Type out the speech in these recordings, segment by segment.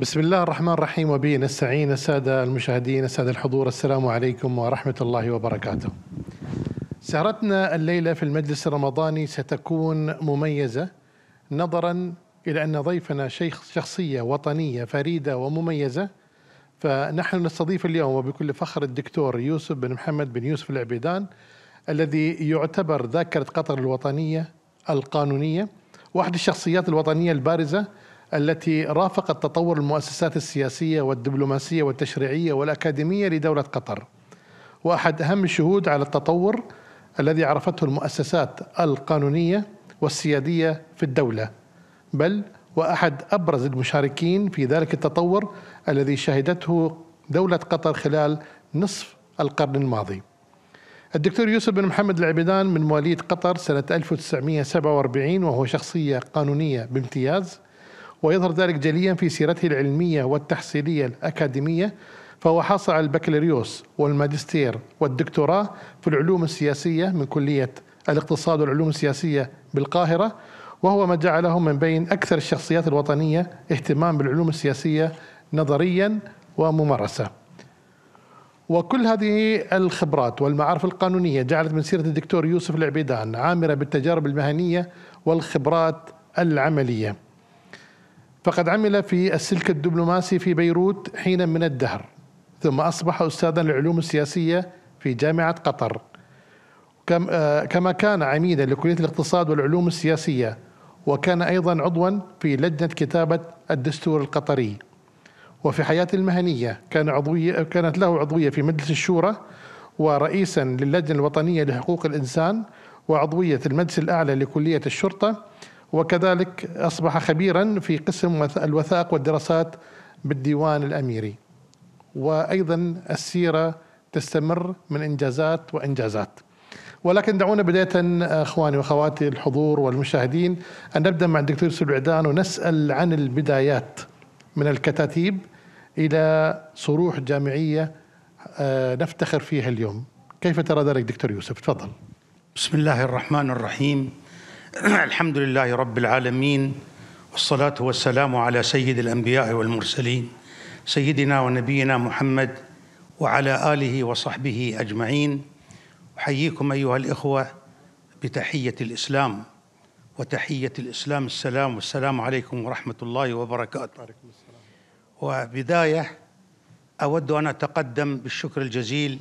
بسم الله الرحمن الرحيم وبه نستعين السادة المشاهدين السادة الحضور السلام عليكم ورحمة الله وبركاته سهرتنا الليلة في المجلس الرمضاني ستكون مميزة نظرا إلى أن ضيفنا شيخ شخصية وطنية فريدة ومميزة فنحن نستضيف اليوم وبكل فخر الدكتور يوسف بن محمد بن يوسف العبيدان الذي يعتبر ذاكرة قطر الوطنية القانونية واحد الشخصيات الوطنية البارزة التي رافقت تطور المؤسسات السياسية والدبلوماسية والتشريعية والأكاديمية لدولة قطر وأحد أهم الشهود على التطور الذي عرفته المؤسسات القانونية والسيادية في الدولة بل وأحد أبرز المشاركين في ذلك التطور الذي شهدته دولة قطر خلال نصف القرن الماضي الدكتور يوسف بن محمد العبيدان من مواليد قطر سنة 1947 وهو شخصية قانونية بامتياز ويظهر ذلك جليا في سيرته العلمية والتحصيلية الأكاديمية فهو حصل على البكالوريوس والماجستير والدكتوراه في العلوم السياسية من كلية الاقتصاد والعلوم السياسية بالقاهرة وهو ما جعله من بين أكثر الشخصيات الوطنية اهتمام بالعلوم السياسية نظريا وممارسة وكل هذه الخبرات والمعارف القانونية جعلت من سيرة الدكتور يوسف العبيدان عامرة بالتجارب المهنية والخبرات العملية فقد عمل في السلك الدبلوماسي في بيروت حينا من الدهر ثم أصبح أستاذا للعلوم السياسية في جامعة قطر آه، كما كان عميدا لكلية الاقتصاد والعلوم السياسية وكان أيضا عضوا في لجنة كتابة الدستور القطري وفي حياته المهنية كان عضوية كانت له عضوية في مجلس الشورى ورئيسا للجنة الوطنية لحقوق الإنسان وعضوية المجلس الأعلى لكلية الشرطة وكذلك أصبح خبيرا في قسم الوثائق والدراسات بالديوان الأميري وأيضا السيرة تستمر من إنجازات وإنجازات ولكن دعونا بداية أخواني وأخواتي الحضور والمشاهدين أن نبدأ مع الدكتور يوسف العدان ونسأل عن البدايات من الكتاتيب إلى صروح جامعية آه، نفتخر فيها اليوم كيف ترى ذلك دكتور يوسف تفضل بسم الله الرحمن الرحيم الحمد لله رب العالمين والصلاة والسلام على سيد الأنبياء والمرسلين سيدنا ونبينا محمد وعلى آله وصحبه أجمعين أحييكم أيها الإخوة بتحية الإسلام وتحية الإسلام السلام والسلام عليكم ورحمة الله وبركاته وبداية أود أن أتقدم بالشكر الجزيل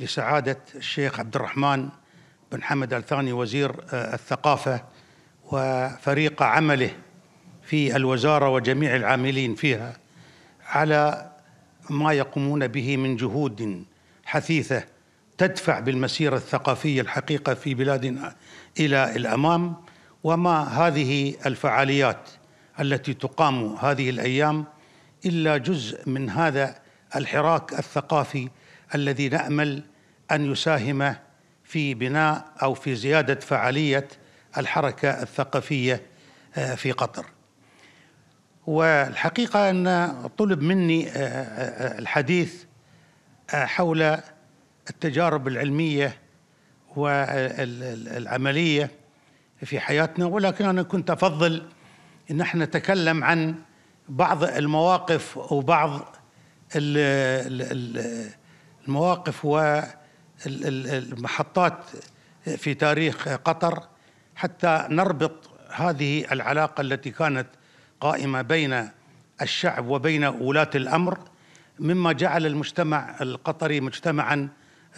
لسعادة الشيخ عبد الرحمن بن حمد الثاني وزير آه، الثقافة وفريق عمله في الوزارة وجميع العاملين فيها على ما يقومون به من جهود حثيثة تدفع بالمسيرة الثقافية الحقيقة في بلادنا آه، إلى الأمام وما هذه الفعاليات التي تقام هذه الأيام إلا جزء من هذا الحراك الثقافي الذي نأمل أن يساهم في بناء او في زياده فعاليه الحركه الثقافيه آه، في قطر. والحقيقه ان طلب مني آه، آه، الحديث حول التجارب العلميه والعمليه في حياتنا ولكن انا كنت افضل ان احنا نتكلم عن بعض المواقف وبعض المواقف و المحطات في تاريخ قطر حتى نربط هذه العلاقه التي كانت قائمه بين الشعب وبين ولاه الامر مما جعل المجتمع القطري مجتمعا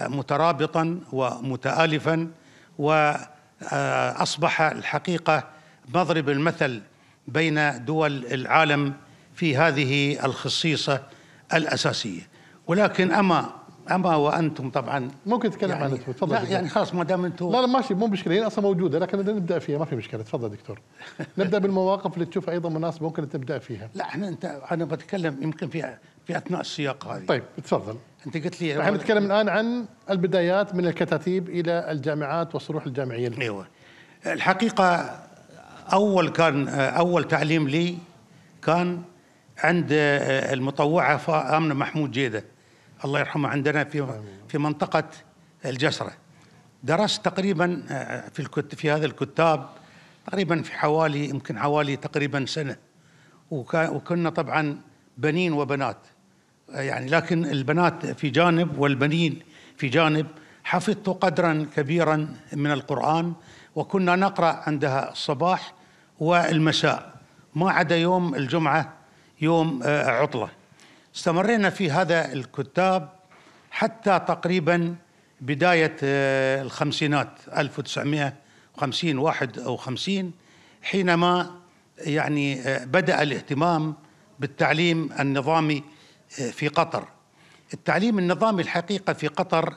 مترابطا ومتالفا واصبح الحقيقه مضرب المثل بين دول العالم في هذه الخصيصه الاساسيه ولكن اما اما وانتم طبعا ممكن تتكلم يعني عنها تفضل لا يعني خلاص ما دام انتم لا لا ماشي مو مشكله هي اصلا موجوده لكن نبدا فيها ما في مشكله تفضل دكتور نبدا بالمواقف اللي تشوفها ايضا مناسبه ممكن تبدا فيها لا احنا انت انا بتكلم يمكن في في اثناء السياق هذه طيب تفضل انت قلت لي احنا نتكلم الان عن البدايات من الكتاتيب الى الجامعات والصروح الجامعيه ايوه الحقيقه اول كان اول تعليم لي كان عند المطوعه امنه محمود جيده الله يرحمه عندنا في في منطقة الجسرة درست تقريبا آه، في في هذا الكتاب تقريبا في حوالي يمكن حوالي تقريبا سنة وكنا طبعا بنين وبنات آه، يعني لكن البنات في جانب والبنين في جانب حفظت قدرا كبيرا من القرآن وكنا نقرأ عندها الصباح والمساء ما عدا يوم الجمعة يوم آه، عطلة استمرينا في هذا الكتاب حتى تقريبا بداية آه، الخمسينات 1950 51 حينما يعني آه، بدأ الاهتمام بالتعليم النظامي آه، في قطر التعليم النظامي الحقيقة في قطر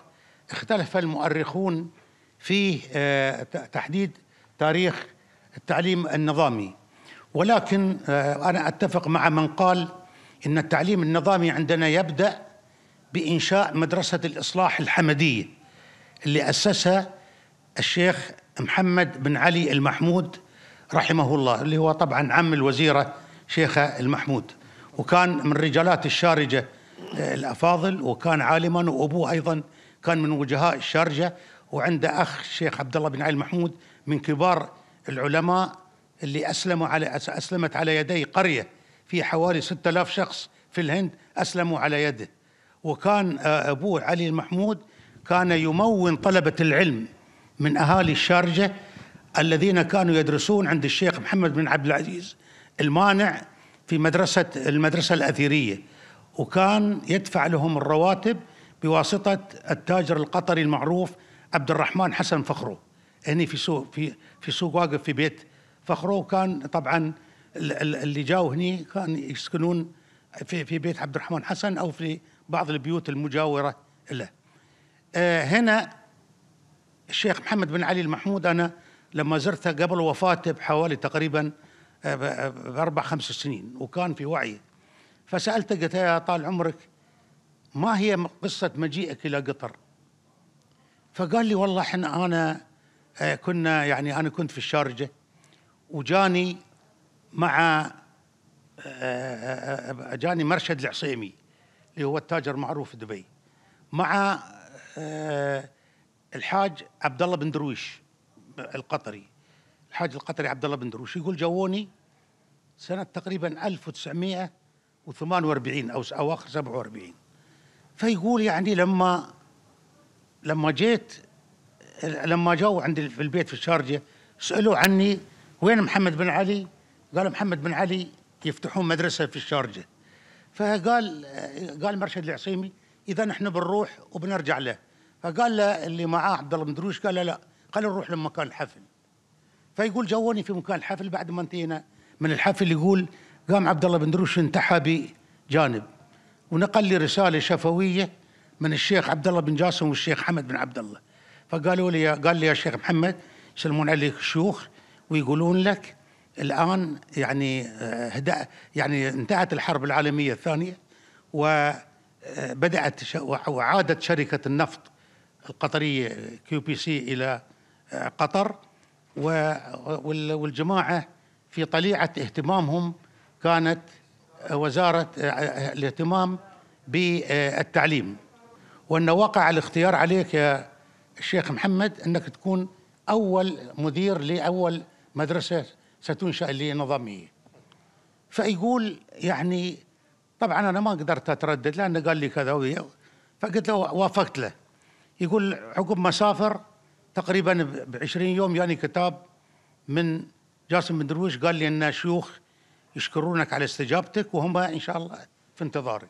اختلف المؤرخون في تحديد تاريخ التعليم النظامي ولكن أنا أتفق مع من قال ان التعليم النظامي عندنا يبدا بانشاء مدرسه الاصلاح الحمديه اللي اسسها الشيخ محمد بن علي المحمود رحمه الله اللي هو طبعا عم الوزيره شيخه المحمود وكان من رجالات الشارجه آه، الافاضل وكان عالما وابوه ايضا كان من وجهاء الشارجه وعنده اخ الشيخ عبد الله بن علي المحمود من كبار العلماء اللي اسلموا على اسلمت على يدي قريه في حوالي 6000 شخص في الهند أسلموا على يده وكان آه، أبوه علي المحمود كان يمون طلبة العلم من أهالي الشارجة الذين كانوا يدرسون عند الشيخ محمد بن عبد العزيز المانع في مدرسة المدرسة الأثيرية وكان يدفع لهم الرواتب بواسطة التاجر القطري المعروف عبد الرحمن حسن فخرو هني في سوق في في سوق واقف في بيت فخرو كان طبعا اللي جاوا هني كانوا يسكنون في في بيت عبد الرحمن حسن او في بعض البيوت المجاوره له. آه، هنا الشيخ محمد بن علي المحمود انا لما زرته قبل وفاته بحوالي تقريبا آه، باربع خمس سنين وكان في وعيه فسالته قلت يا طال عمرك ما هي قصه مجيئك الى قطر؟ فقال لي والله احنا انا آه، كنا يعني انا كنت في الشارجه وجاني مع آه، آه، آه، جاني مرشد العصيمي اللي هو التاجر معروف في دبي مع الحاج عبد الله بن درويش القطري الحاج القطري عبد الله بن درويش يقول جووني سنة تقريبا 1948 أو أواخر 47 فيقول يعني لما لما جيت لما جو عندي في البيت في الشارجة سألوا عني وين محمد بن علي قال محمد بن علي يفتحون مدرسه في الشارجه فقال قال مرشد العصيمي اذا نحن بنروح وبنرجع له فقال له اللي معاه عبد الله مدروش قال له لا خلينا نروح لمكان الحفل فيقول جوني في مكان الحفل بعد ما انتهينا من الحفل يقول قام عبد الله بن دروش انتحى بجانب ونقل لي رساله شفويه من الشيخ عبد الله بن جاسم والشيخ حمد بن عبد الله فقالوا لي قال لي يا شيخ محمد يسلمون عليك الشيوخ ويقولون لك الآن يعني آه، هدا يعني انتهت الحرب العالمية الثانية وبدأت آه، وعادت شركة النفط القطرية كيو بي سي إلى آه، قطر والجماعة في طليعة اهتمامهم كانت وزارة الاهتمام بالتعليم وأن وقع الاختيار عليك يا الشيخ محمد أنك تكون أول مدير لأول مدرسة ستنشأ لي نظامية فيقول يعني طبعا أنا ما قدرت أتردد لأنه قال لي كذا فقلت له وافقت له يقول عقب ما سافر تقريبا ب 20 يوم يعني كتاب من جاسم بن درويش قال لي ان شيوخ يشكرونك على استجابتك وهم ان شاء الله في انتظارك.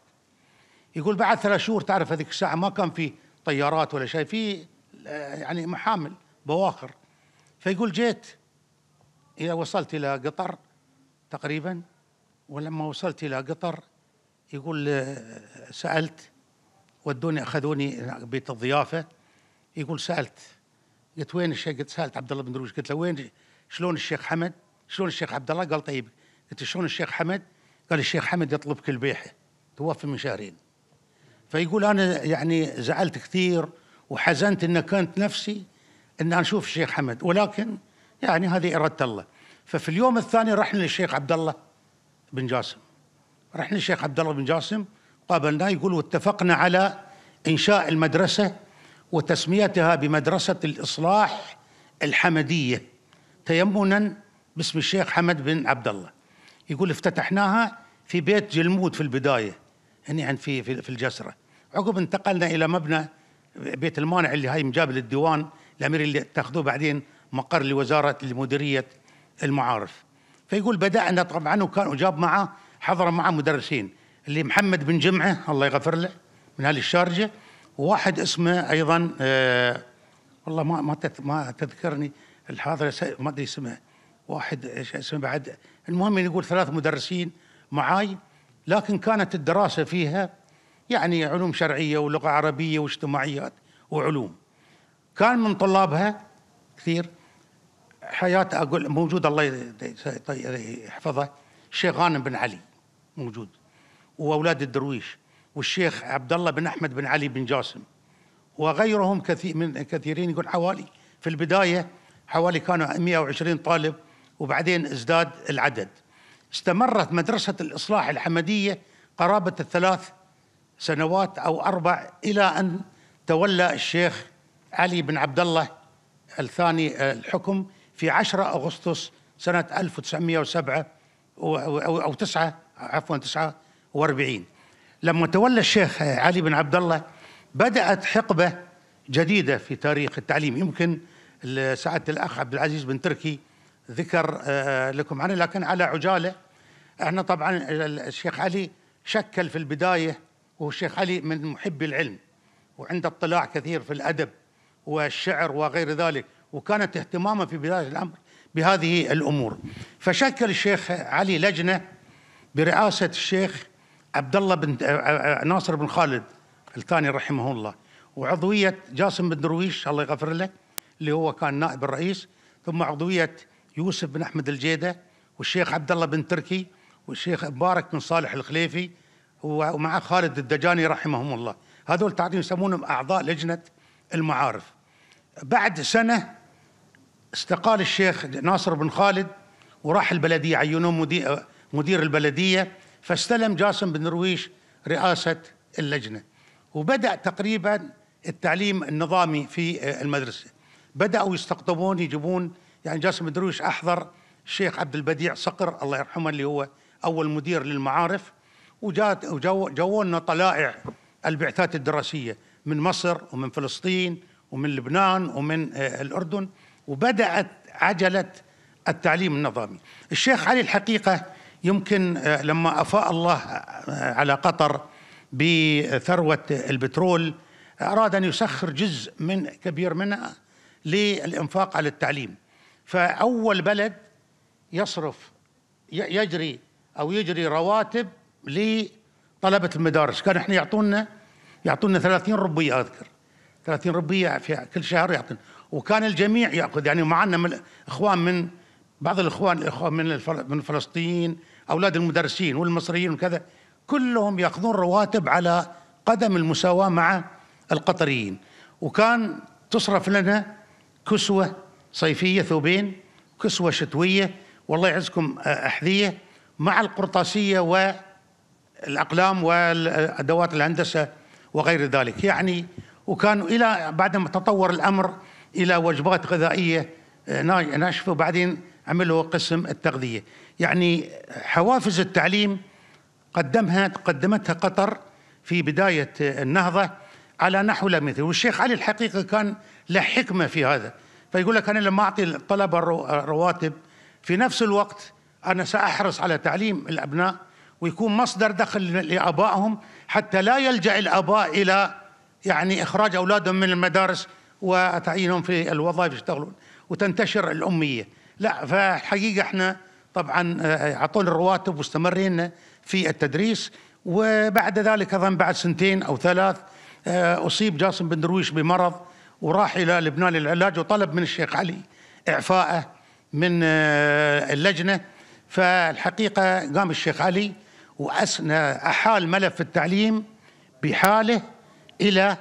يقول بعد ثلاث شهور تعرف هذيك الساعه ما كان في طيارات ولا شيء في آه، يعني محامل بواخر فيقول جيت إذا وصلت إلى قطر تقريبا ولما وصلت إلى قطر يقول آه، سألت ودوني أخذوني بيت الضيافة يقول سألت قلت وين الشيخ قلت سألت عبد الله بن درويش قلت له وين شلون الشيخ حمد شلون الشيخ عبد الله قال طيب قلت شلون الشيخ حمد قال الشيخ حمد يطلبك البيحة توفي من شهرين فيقول أنا يعني زعلت كثير وحزنت أن كانت نفسي أن أشوف الشيخ حمد ولكن يعني هذه إرادة الله ففي اليوم الثاني رحنا للشيخ عبد الله بن جاسم رحنا للشيخ عبد الله بن جاسم قابلناه يقول واتفقنا على إنشاء المدرسة وتسميتها بمدرسة الإصلاح الحمدية تيمنا باسم الشيخ حمد بن عبد الله يقول افتتحناها في بيت جلمود في البداية هنا عند في في الجسرة عقب انتقلنا إلى مبنى بيت المانع اللي هاي مجابل الديوان الأمير اللي اتخذوه بعدين مقر لوزاره لمديريه المعارف فيقول بدانا طبعا وكان وجاب معه حضر معه مدرسين اللي محمد بن جمعه الله يغفر له من اهل الشارجه وواحد اسمه ايضا آه والله ما ما ما تذكرني الحاضر ما ادري اسمه واحد ايش اسمه بعد المهم يقول ثلاث مدرسين معاي لكن كانت الدراسه فيها يعني علوم شرعيه ولغه عربيه واجتماعيات وعلوم كان من طلابها كثير حياة أقول موجود الله يحفظه الشيخ غانم بن علي موجود وأولاد الدرويش والشيخ عبد الله بن أحمد بن علي بن جاسم وغيرهم كثير من كثيرين يقول حوالي في البداية حوالي كانوا 120 طالب وبعدين ازداد العدد استمرت مدرسة الإصلاح الحمدية قرابة الثلاث سنوات أو أربع إلى أن تولى الشيخ علي بن عبد الله الثاني آه، الحكم في 10 أغسطس سنة 1907 أو 9 عفوا 49 لما تولى الشيخ علي بن عبد الله بدأت حقبة جديدة في تاريخ التعليم يمكن سعادة الأخ عبد العزيز بن تركي ذكر آه، لكم عنه لكن على عجالة احنا طبعا الشيخ علي شكل في البداية وهو الشيخ علي من محبي العلم وعنده اطلاع كثير في الأدب والشعر وغير ذلك وكانت اهتمامه في بداية الأمر بهذه الأمور فشكل الشيخ علي لجنة برئاسة الشيخ عبد الله بن ناصر بن خالد الثاني رحمه الله وعضوية جاسم بن درويش الله يغفر له اللي هو كان نائب الرئيس ثم عضوية يوسف بن أحمد الجيدة والشيخ عبد الله بن تركي والشيخ مبارك بن صالح الخليفي ومع خالد الدجاني رحمهم الله هذول تعطيهم يسمونهم أعضاء لجنة المعارف بعد سنة استقال الشيخ ناصر بن خالد وراح البلدية عينوه مدير, مدير البلدية فاستلم جاسم بن رويش رئاسة اللجنة وبدأ تقريبا التعليم النظامي في المدرسة بدأوا يستقطبون يجيبون يعني جاسم بن درويش أحضر الشيخ عبد البديع صقر الله يرحمه اللي هو أول مدير للمعارف وجات وجونا طلائع البعثات الدراسية من مصر ومن فلسطين ومن لبنان ومن آه، الأردن وبدأت عجلة التعليم النظامي الشيخ علي الحقيقة يمكن آه، لما أفاء الله آه، على قطر بثروة البترول أراد أن يسخر جزء من كبير منها للإنفاق على التعليم فأول بلد يصرف يجري أو يجري رواتب لطلبة المدارس كان إحنا يعطونا يعطونا 30 ربية أذكر 30 ربية في كل شهر يعطونا وكان الجميع ياخذ يعني معنا من اخوان من بعض الاخوان الاخوان من من فلسطين اولاد المدرسين والمصريين وكذا كلهم ياخذون رواتب على قدم المساواه مع القطريين وكان تصرف لنا كسوه صيفيه ثوبين كسوه شتويه والله يعزكم آه، احذيه مع القرطاسيه والاقلام والادوات الهندسه وغير ذلك يعني وكانوا الى بعد ما تطور الامر الى وجبات غذائيه آه، ناشفه وبعدين عملوا قسم التغذيه يعني حوافز التعليم قدمها قدمتها قطر في بدايه آه، النهضه على نحو لا مثل والشيخ علي الحقيقه كان له حكمه في هذا فيقول لك انا لما اعطي الطلبه الرواتب في نفس الوقت انا ساحرص على تعليم الابناء ويكون مصدر دخل لابائهم حتى لا يلجا الاباء الى يعني اخراج اولادهم من المدارس وتعيينهم في الوظائف يشتغلون وتنتشر الأمية لا فالحقيقة احنا طبعا آه، أعطونا الرواتب واستمرينا في التدريس وبعد ذلك أظن بعد سنتين أو ثلاث آه، أصيب جاسم بن درويش بمرض وراح إلى لبنان للعلاج وطلب من الشيخ علي إعفائه من آه، اللجنة فالحقيقة قام الشيخ علي وأسنى أحال ملف التعليم بحاله إلى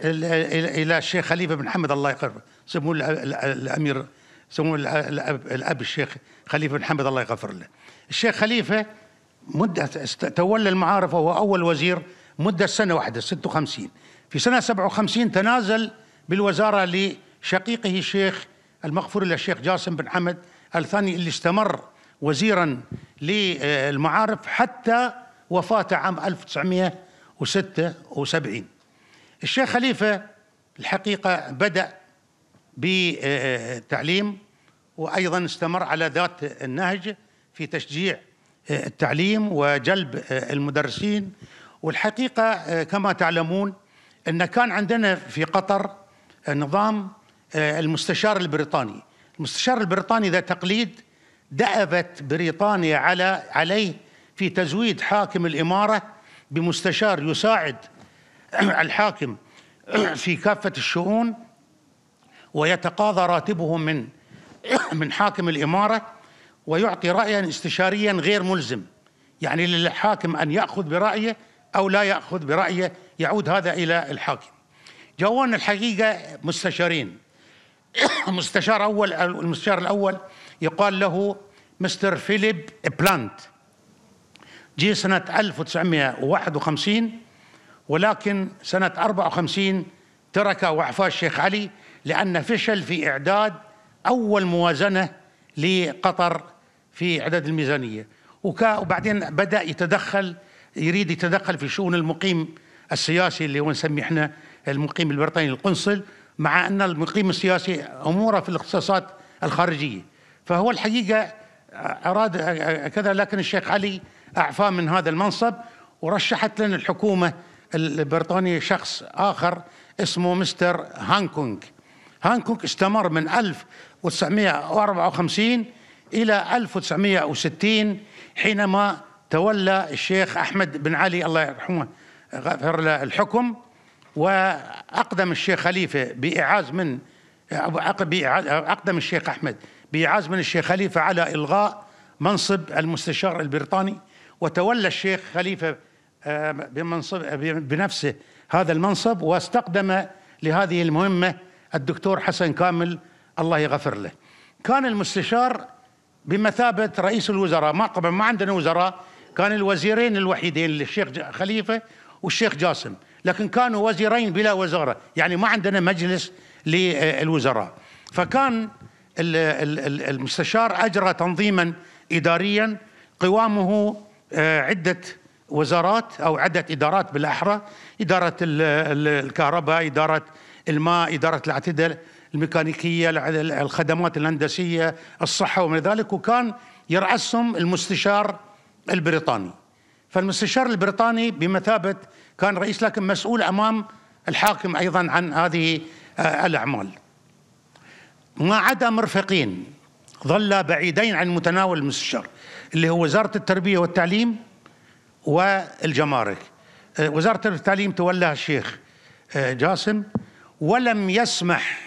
الى الشيخ خليفه بن حمد الله يغفره سموه الامير سموه الأب, الاب الشيخ خليفه بن حمد الله يغفر له الشيخ خليفه مده تولى المعارف وهو اول وزير مده سنه واحده 56 في سنه 57 تنازل بالوزاره لشقيقه الشيخ المغفور له الشيخ جاسم بن حمد الثاني اللي استمر وزيرا للمعارف حتى وفاته عام 1976 الشيخ خليفة الحقيقة بدأ بتعليم وأيضا استمر على ذات النهج في تشجيع التعليم وجلب المدرسين والحقيقة كما تعلمون أن كان عندنا في قطر نظام المستشار البريطاني المستشار البريطاني ذا تقليد دأبت بريطانيا على عليه في تزويد حاكم الإمارة بمستشار يساعد الحاكم في كافة الشؤون ويتقاضى راتبه من من حاكم الإمارة ويعطي رأيا استشاريا غير ملزم يعني للحاكم أن يأخذ برأيه أو لا يأخذ برأيه يعود هذا إلى الحاكم جوان الحقيقة مستشارين مستشار أول المستشار الأول يقال له مستر فيليب بلانت جي سنة 1951 ولكن سنة 54 ترك وعفاء الشيخ علي لأن فشل في إعداد أول موازنة لقطر في إعداد الميزانية وبعدين بدأ يتدخل يريد يتدخل في شؤون المقيم السياسي اللي هو نسميه احنا المقيم البريطاني القنصل مع أن المقيم السياسي أموره في الاختصاصات الخارجية فهو الحقيقة آه، أراد كذا لكن الشيخ علي أعفاه من هذا المنصب ورشحت لنا الحكومة البريطاني شخص آخر اسمه مستر هانكونغ هانكونغ استمر من 1954 إلى 1960 حينما تولى الشيخ أحمد بن علي الله يرحمه غفر له الحكم وأقدم الشيخ خليفة بإعاز من أقدم الشيخ أحمد بإعاز من الشيخ خليفة على إلغاء منصب المستشار البريطاني وتولى الشيخ خليفة آه، بمنصب بنفسه هذا المنصب واستقدم لهذه المهمه الدكتور حسن كامل الله يغفر له. كان المستشار بمثابه رئيس الوزراء، ما طبعا ما عندنا وزراء، كان الوزيرين الوحيدين للشيخ خليفه والشيخ جاسم، لكن كانوا وزيرين بلا وزاره، يعني ما عندنا مجلس للوزراء. فكان المستشار اجرى تنظيما اداريا قوامه آه، عده وزارات او عده ادارات بالاحرى اداره الكهرباء اداره الماء اداره الاعتدال الميكانيكيه الخدمات الهندسيه الصحه وما ذلك وكان يرأسهم المستشار البريطاني فالمستشار البريطاني بمثابه كان رئيس لكن مسؤول امام الحاكم ايضا عن هذه آه، الاعمال ما عدا مرفقين ظلا بعيدين عن متناول المستشار اللي هو وزاره التربيه والتعليم والجمارك أه، وزارة التعليم تولاها الشيخ أه، جاسم ولم يسمح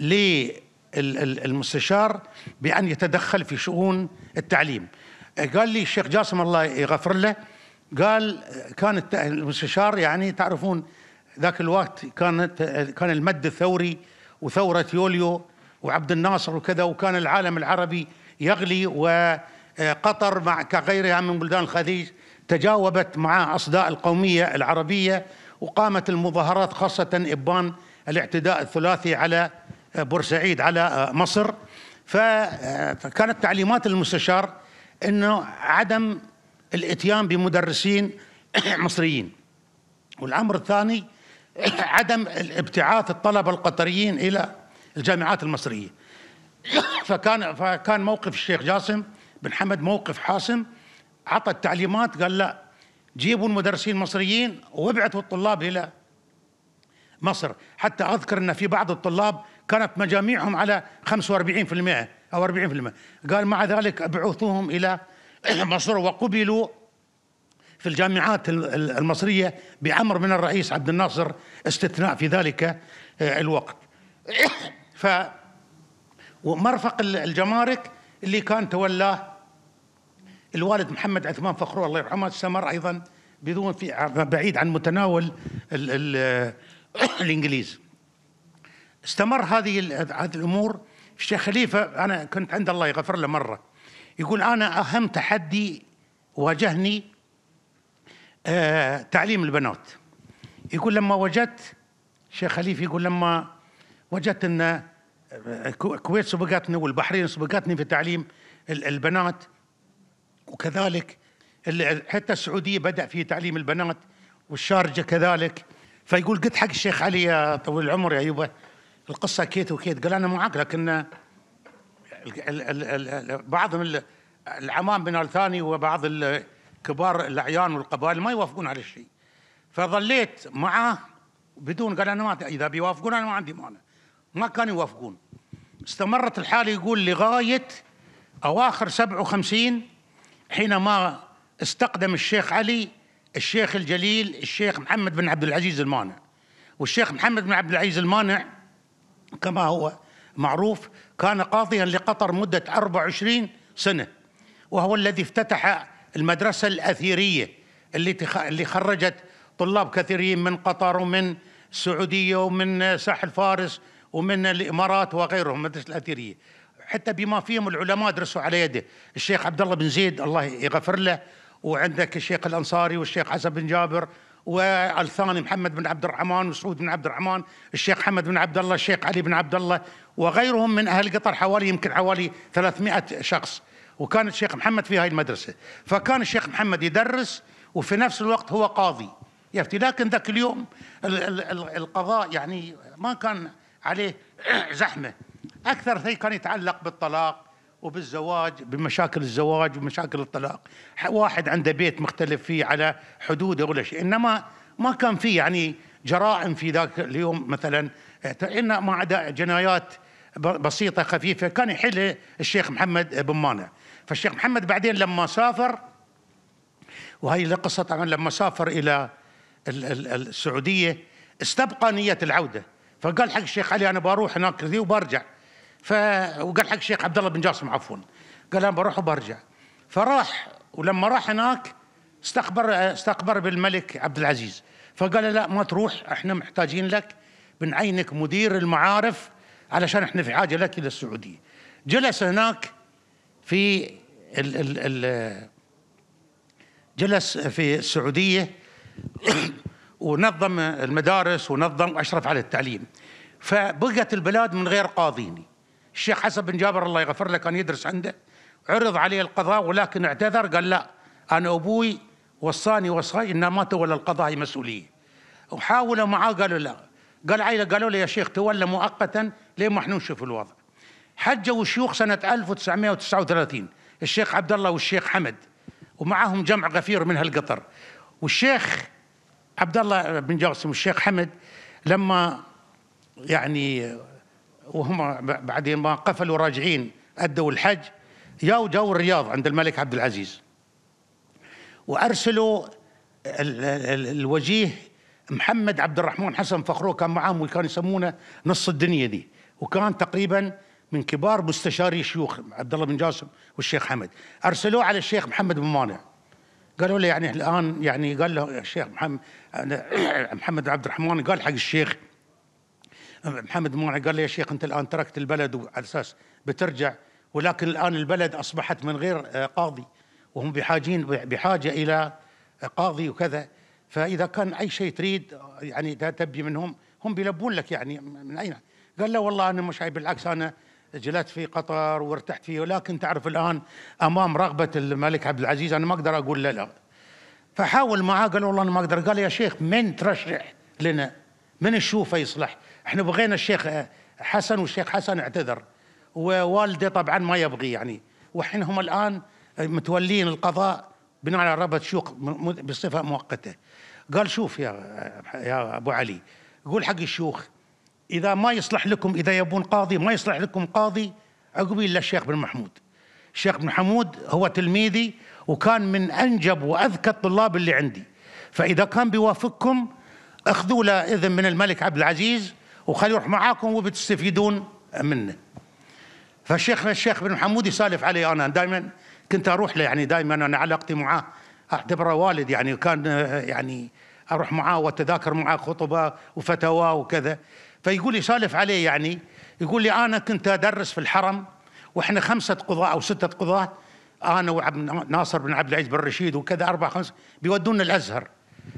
للمستشار بأن يتدخل في شؤون التعليم أه، قال لي الشيخ جاسم الله يغفر له قال كان المستشار يعني تعرفون ذاك الوقت كانت كان المد الثوري وثورة يوليو وعبد الناصر وكذا وكان العالم العربي يغلي وقطر مع كغيرها من بلدان الخليج تجاوبت مع أصداء القومية العربية وقامت المظاهرات خاصة إبان الاعتداء الثلاثي على بورسعيد على مصر فكانت تعليمات المستشار أنه عدم الاتيان بمدرسين مصريين والأمر الثاني عدم ابتعاث الطلبة القطريين إلى الجامعات المصرية فكان فكان موقف الشيخ جاسم بن حمد موقف حاسم عطى التعليمات قال لا جيبوا المدرسين المصريين وابعثوا الطلاب الى مصر حتى اذكر ان في بعض الطلاب كانت مجاميعهم على 45% او 40% قال مع ذلك ابعثوهم الى مصر وقبلوا في الجامعات المصريه بامر من الرئيس عبد الناصر استثناء في ذلك آه، الوقت ف ومرفق الجمارك اللي كان تولاه الوالد محمد عثمان فخرو الله يرحمه استمر ايضا بدون في بعيد عن متناول الـ الـ الانجليز استمر هذه هذه الامور الشيخ خليفه انا كنت عند الله يغفر له مره يقول انا اهم تحدي واجهني آه تعليم البنات يقول لما وجدت الشيخ خليفه يقول لما وجدت ان الكويت آه، سبقتني والبحرين سبقتني في تعليم البنات وكذلك حتى السعوديه بدا في تعليم البنات والشارجه كذلك فيقول قلت حق الشيخ علي يا طويل العمر يا يبا القصه كيت وكيت قال انا معك لكن بعض العمام من الثاني وبعض الكبار الاعيان والقبائل ما يوافقون على الشيء فظليت معه بدون قال انا ما اذا بيوافقون انا ما عندي مانع ما كانوا يوافقون استمرت الحاله يقول لغايه اواخر 57 حينما استقدم الشيخ علي الشيخ الجليل الشيخ محمد بن عبد العزيز المانع والشيخ محمد بن عبد العزيز المانع كما هو معروف كان قاضيا لقطر مدة 24 سنة وهو الذي افتتح المدرسة الأثيرية اللي اللي خرجت طلاب كثيرين من قطر ومن السعودية ومن ساحل فارس ومن الإمارات وغيرهم المدرسة الأثيرية حتى بما فيهم العلماء درسوا على يده الشيخ عبد الله بن زيد الله يغفر له وعندك الشيخ الانصاري والشيخ حسن بن جابر والثاني محمد بن عبد الرحمن وسعود بن عبد الرحمن الشيخ حمد بن عبد الله الشيخ علي بن عبد الله وغيرهم من اهل قطر حوالي يمكن حوالي 300 شخص وكان الشيخ محمد في هاي المدرسه فكان الشيخ محمد يدرس وفي نفس الوقت هو قاضي يفتي لكن ذاك اليوم القضاء يعني ما كان عليه زحمه أكثر شيء كان يتعلق بالطلاق وبالزواج بمشاكل الزواج ومشاكل الطلاق واحد عنده بيت مختلف فيه على حدوده ولا شيء إنما ما كان في يعني جرائم في ذاك اليوم مثلا إن ما عدا جنايات بسيطة خفيفة كان يحلها الشيخ محمد بن مانع فالشيخ محمد بعدين لما سافر وهي القصة طبعا لما سافر إلى السعودية استبقى نية العودة فقال حق الشيخ علي أنا بروح هناك وبرجع ف وقال حق الشيخ عبد الله بن جاسم عفوا قال انا بروح وبرجع فراح ولما راح هناك استقبر استقبر بالملك عبد العزيز فقال لا ما تروح احنا محتاجين لك بنعينك مدير المعارف علشان احنا في حاجه لك الى السعوديه جلس هناك في ال ال ال جلس في السعوديه ونظم المدارس ونظم واشرف على التعليم فبقت البلاد من غير قاضيني الشيخ حسن بن جابر الله يغفر له كان يدرس عنده عرض عليه القضاء ولكن اعتذر قال لا انا ابوي وصاني وصاي ان ما تولى القضاء مسؤوليه وحاولوا معاه قالوا لا قال عائله قالوا له يا شيخ تولى مؤقتا لين ما احنا نشوف الوضع حجوا الشيوخ سنه 1939 الشيخ عبد الله والشيخ حمد ومعهم جمع غفير من هالقطر والشيخ عبد الله بن جاسم والشيخ حمد لما يعني وهم بعدين ما قفلوا راجعين أدوا الحج جاوا جو الرياض عند الملك عبد العزيز وأرسلوا الوجيه محمد عبد الرحمن حسن فخرو كان معاهم وكان يسمونه نص الدنيا دي وكان تقريبا من كبار مستشاري الشيوخ عبد الله بن جاسم والشيخ حمد ارسلوه على الشيخ محمد بن مانع قالوا له يعني الان يعني قال له الشيخ محمد محمد عبد الرحمن قال حق الشيخ محمد موعي قال لي يا شيخ انت الان تركت البلد وعلى اساس بترجع ولكن الان البلد اصبحت من غير آه، قاضي وهم بحاجين بحاجه الى آه، قاضي وكذا فاذا كان اي شيء تريد آه، يعني تبي منهم هم بيلبون لك يعني من اين قال لا والله انا مش بالعكس انا جلست في قطر وارتحت فيه ولكن تعرف الان امام رغبه الملك عبد العزيز انا ما اقدر اقول لا لا فحاول معاه قال والله انا ما اقدر قال يا شيخ من ترشح لنا من تشوفه يصلح احنا بغينا الشيخ آه، حسن والشيخ حسن اعتذر ووالده طبعا ما يبغي يعني وحين هم الان متولين القضاء بناء على ربط شوق بصفه مؤقته قال شوف يا يا ابو علي قول حق الشيوخ اذا ما يصلح لكم اذا يبون قاضي ما يصلح لكم قاضي عقبي الا الشيخ بن محمود الشيخ بن محمود هو تلميذي وكان من انجب واذكى الطلاب اللي عندي فاذا كان بيوافقكم اخذوا له اذن من الملك عبد العزيز وخليه يروح معاكم وبتستفيدون منه فالشيخ الشيخ بن محمود يسالف علي انا دائما كنت اروح له يعني دائما انا علاقتي معاه اعتبره والد يعني كان يعني اروح معاه واتذاكر معاه خطبه وفتاوى وكذا فيقول لي سالف عليه يعني يقول لي انا كنت ادرس في الحرم واحنا خمسه قضاه او سته قضاه انا وعبد ناصر بن عبد العزيز بن رشيد وكذا اربع خمس بيودونا الازهر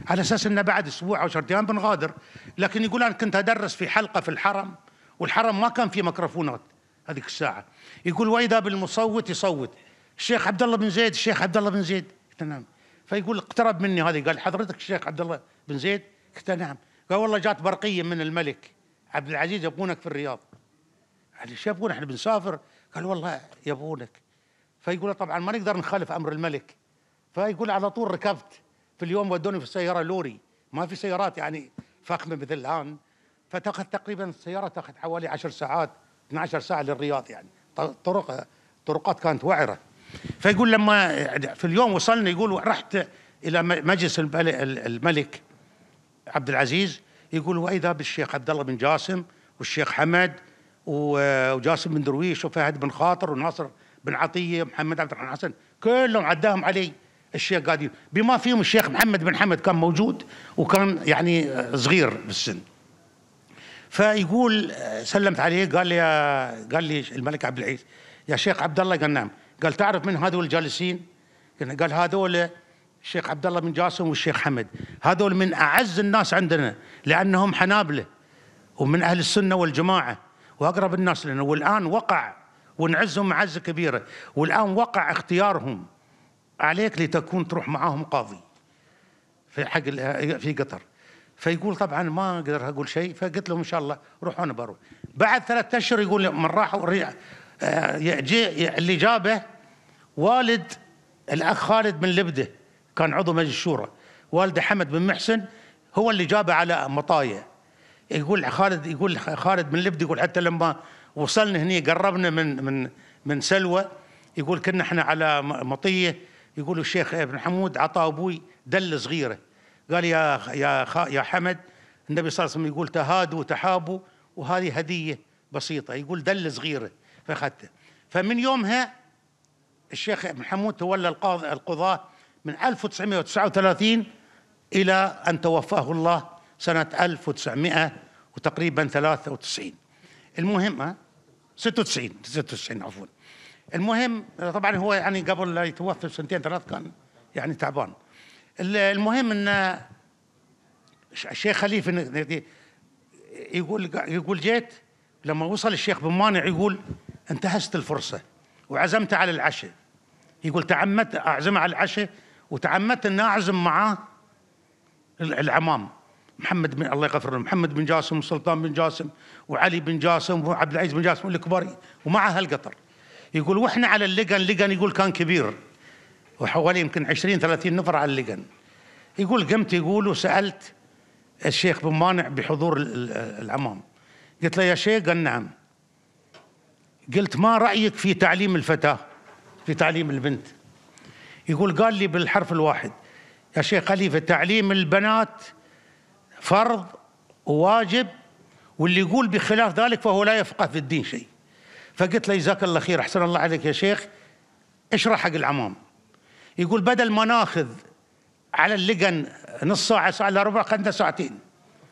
على اساس انه بعد اسبوع او 10 ايام بنغادر لكن يقول انا كنت ادرس في حلقه في الحرم والحرم ما كان فيه ميكروفونات هذيك الساعه يقول واذا بالمصوت يصوت الشيخ عبد الله بن زيد الشيخ عبد الله بن زيد قلت نعم فيقول اقترب مني هذه قال حضرتك الشيخ عبد الله بن زيد قلت نعم قال والله جات برقيه من الملك عبد العزيز يبونك في الرياض قال ايش يبون احنا بنسافر قال والله يبونك فيقول طبعا ما نقدر نخالف امر الملك فيقول على طول ركبت في اليوم ودوني في السياره لوري ما في سيارات يعني فخمه مثل الان فتاخذ تقريبا السياره تاخذ حوالي 10 ساعات 12 ساعه للرياض يعني طرق طرقات كانت وعره فيقول لما في اليوم وصلنا يقول رحت الى مجلس الملك عبد العزيز يقول واذا بالشيخ عبد الله بن جاسم والشيخ حمد وجاسم بن درويش وفهد بن خاطر وناصر بن عطيه محمد عبد الرحمن حسن كلهم عداهم علي الشيخ قاعد بما فيهم الشيخ محمد بن حمد كان موجود وكان يعني آه، صغير بالسن فيقول آه، سلمت عليه قال لي آه، قال لي الملك عبد العزيز يا شيخ عبد الله قال نعم قال تعرف من هذول الجالسين قال هذول الشيخ عبد الله بن جاسم والشيخ حمد هذول من اعز الناس عندنا لانهم حنابله ومن اهل السنه والجماعه واقرب الناس لنا والان وقع ونعزهم معزه كبيره والان وقع اختيارهم عليك لتكون تروح معاهم قاضي في حق في قطر فيقول طبعا ما اقدر اقول شيء فقلت لهم ان شاء الله روحوا انا بروح بعد ثلاثة اشهر يقول من راحوا آه، اللي جابه والد الاخ خالد بن لبده كان عضو مجلس الشورى والده حمد بن محسن هو اللي جابه على مطايا يقول خالد يقول خالد بن لبده يقول حتى لما وصلنا هني قربنا من من من سلوى يقول كنا احنا على مطيه يقول الشيخ ابن حمود عطى ابوي دل صغيره قال يا يا يا حمد النبي صلى الله عليه وسلم يقول تهادوا تحابوا وهذه هديه بسيطه يقول دل صغيره فاخذته فمن يومها الشيخ ابن حمود تولى القاضي القضاه من 1939 الى ان توفاه الله سنه 1900 وتقريبا 93 المهم 96 96 عفوا المهم طبعا هو يعني قبل لا يتوفى بسنتين ثلاث كان يعني تعبان المهم ان الشيخ خليفه يقول يقول جيت لما وصل الشيخ بن مانع يقول انتهزت الفرصه وعزمته على العشاء يقول تعمدت اعزمه على العشاء وتعمدت ان اعزم معاه العمام محمد بن الله يغفر له محمد بن جاسم وسلطان بن جاسم وعلي بن جاسم وعبد العزيز بن جاسم الكباري ومعه القطر يقول واحنا على اللجن لجن يقول كان كبير وحوالي يمكن 20 30 نفر على اللجن يقول قمت يقول وسالت الشيخ بن مانع بحضور العمام قلت له يا شيخ قال نعم قلت ما رايك في تعليم الفتاه في تعليم البنت يقول قال لي بالحرف الواحد يا شيخ خليفه تعليم البنات فرض وواجب واللي يقول بخلاف ذلك فهو لا يفقه في الدين شيء فقلت له جزاك الله خير احسن الله عليك يا شيخ اشرح حق العمام يقول بدل ما ناخذ على اللجن نص ساعه ساعه الا ربع خذنا ساعتين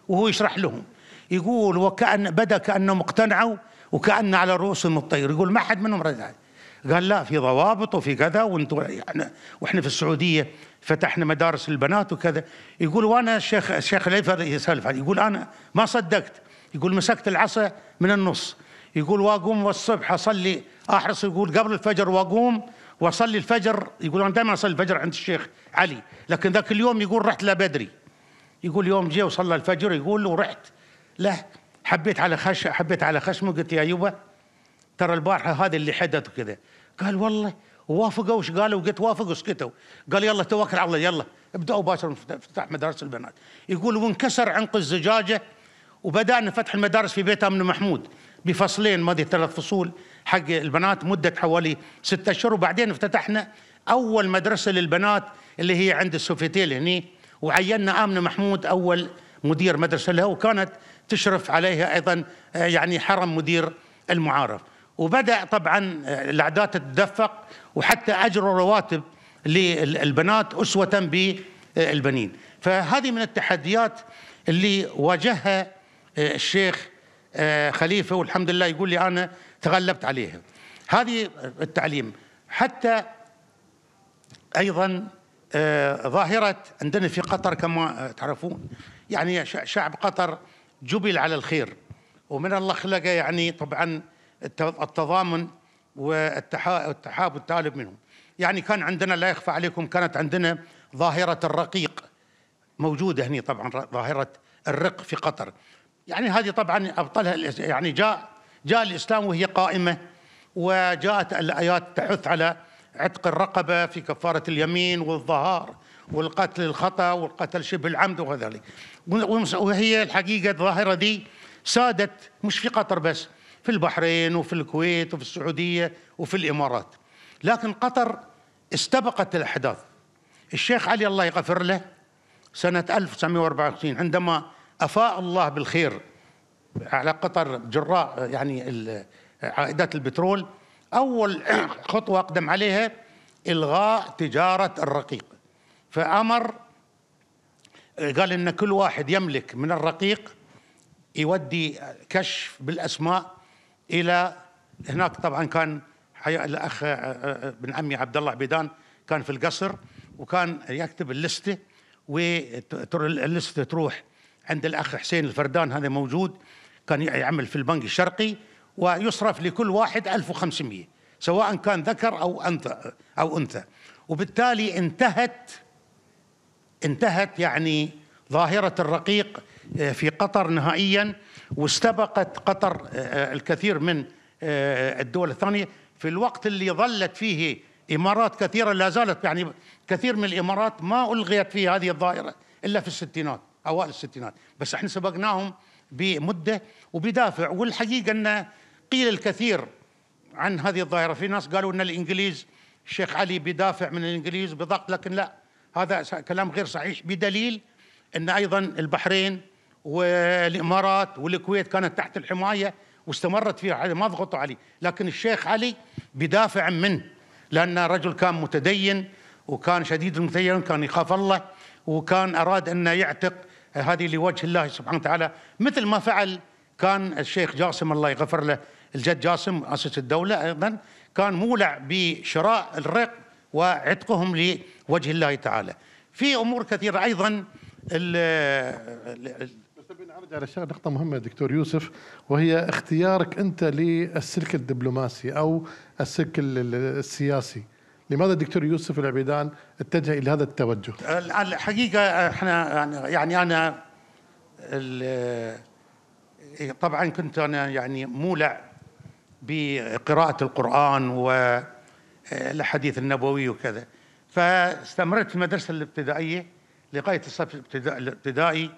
وهو يشرح لهم يقول وكأن بدا كأنهم اقتنعوا وكأن على رؤوسهم الطير يقول ما حد منهم رد عليه قال لا في ضوابط وفي كذا وانتم يعني واحنا في السعوديه فتحنا مدارس للبنات وكذا يقول وانا الشيخ الشيخ العفر يسالف يقول انا ما صدقت يقول مسكت العصا من النص يقول واقوم والصبح اصلي احرص يقول قبل الفجر واقوم واصلي الفجر يقول انا دائما اصلي الفجر عند الشيخ علي لكن ذاك اليوم يقول رحت له بدري يقول يوم جاء وصلى الفجر يقول له رحت له حبيت على خش حبيت على خشمه قلت يا يوبا ترى البارحه هذا اللي حدث وكذا قال والله ووافقوا وش قالوا قلت وافقوا وسكتوا قال يلا توكل على الله يلا ابداوا باشر افتتاح مدارس البنات يقول وانكسر عنق الزجاجه وبدانا فتح المدارس في بيت امن محمود بفصلين ماضي ثلاث فصول حق البنات مدة حوالي ستة أشهر وبعدين افتتحنا أول مدرسة للبنات اللي هي عند السوفيتيل هني وعينا آمنة محمود أول مدير مدرسة لها وكانت تشرف عليها أيضا آه، يعني حرم مدير المعارف وبدأ طبعا آه، الأعداد تتدفق وحتى أجروا رواتب للبنات أسوة بالبنين فهذه من التحديات اللي واجهها آه، الشيخ آه، خليفه والحمد لله يقول لي انا تغلبت عليها. هذه التعليم حتى ايضا آه، ظاهره عندنا في قطر كما تعرفون يعني شعب قطر جبل على الخير ومن الله خلقه يعني طبعا التضامن والتحاب والتالب منهم يعني كان عندنا لا يخفى عليكم كانت عندنا ظاهرة الرقيق موجودة هنا طبعا ظاهرة الرق في قطر يعني هذه طبعا ابطلها يعني جاء جاء الاسلام وهي قائمه وجاءت الايات تحث على عتق الرقبه في كفاره اليمين والظهار والقتل الخطا والقتل شبه العمد وغير ذلك وهي الحقيقه الظاهره دي سادت مش في قطر بس في البحرين وفي الكويت وفي السعوديه وفي الامارات لكن قطر استبقت الاحداث الشيخ علي الله يغفر له سنه 1954 عندما أفاء الله بالخير على قطر جراء يعني عائدات البترول أول خطوة أقدم عليها إلغاء تجارة الرقيق فأمر قال إن كل واحد يملك من الرقيق يودي كشف بالأسماء إلى هناك طبعا كان الأخ آه، آه، بن عمي عبد الله عبيدان كان في القصر وكان يكتب اللسته واللسته تروح عند الأخ حسين الفردان هذا موجود كان يعمل في البنك الشرقي ويصرف لكل واحد 1500 سواء كان ذكر أو أنثى أو أنثى وبالتالي انتهت انتهت يعني ظاهرة الرقيق آه، في قطر نهائيا واستبقت قطر آه، آه، الكثير من الدول الثانية في الوقت اللي ظلت فيه إمارات كثيرة لا زالت يعني كثير من الإمارات ما ألغيت في هذه الظاهرة إلا في الستينات اوائل الستينات بس احنا سبقناهم بمده وبدافع والحقيقه ان قيل الكثير عن هذه الظاهره في ناس قالوا ان الانجليز الشيخ علي بيدافع من الانجليز بضغط لكن لا هذا كلام غير صحيح بدليل ان ايضا البحرين والامارات والكويت كانت تحت الحمايه واستمرت فيها ما ضغطوا عليه لكن الشيخ علي بدافع منه لأن رجل كان متدين وكان شديد المتدين كان يخاف الله وكان أراد أن يعتق هذه لوجه الله سبحانه وتعالى مثل ما فعل كان الشيخ جاسم الله يغفر له الجد جاسم مؤسس الدولة أيضا كان مولع بشراء الرق وعتقهم لوجه الله تعالى في أمور كثيرة أيضا نعرج على شغله نقطة مهمة دكتور يوسف وهي اختيارك أنت للسلك الدبلوماسي أو السلك السياسي لماذا الدكتور يوسف العبيدان اتجه الى هذا التوجه؟ الحقيقه احنا يعني, يعني انا إيه، طبعا كنت انا يعني مولع بقراءه القران والحديث إيه، النبوي وكذا فاستمرت في المدرسه الابتدائيه لغايه الصف الابتدائي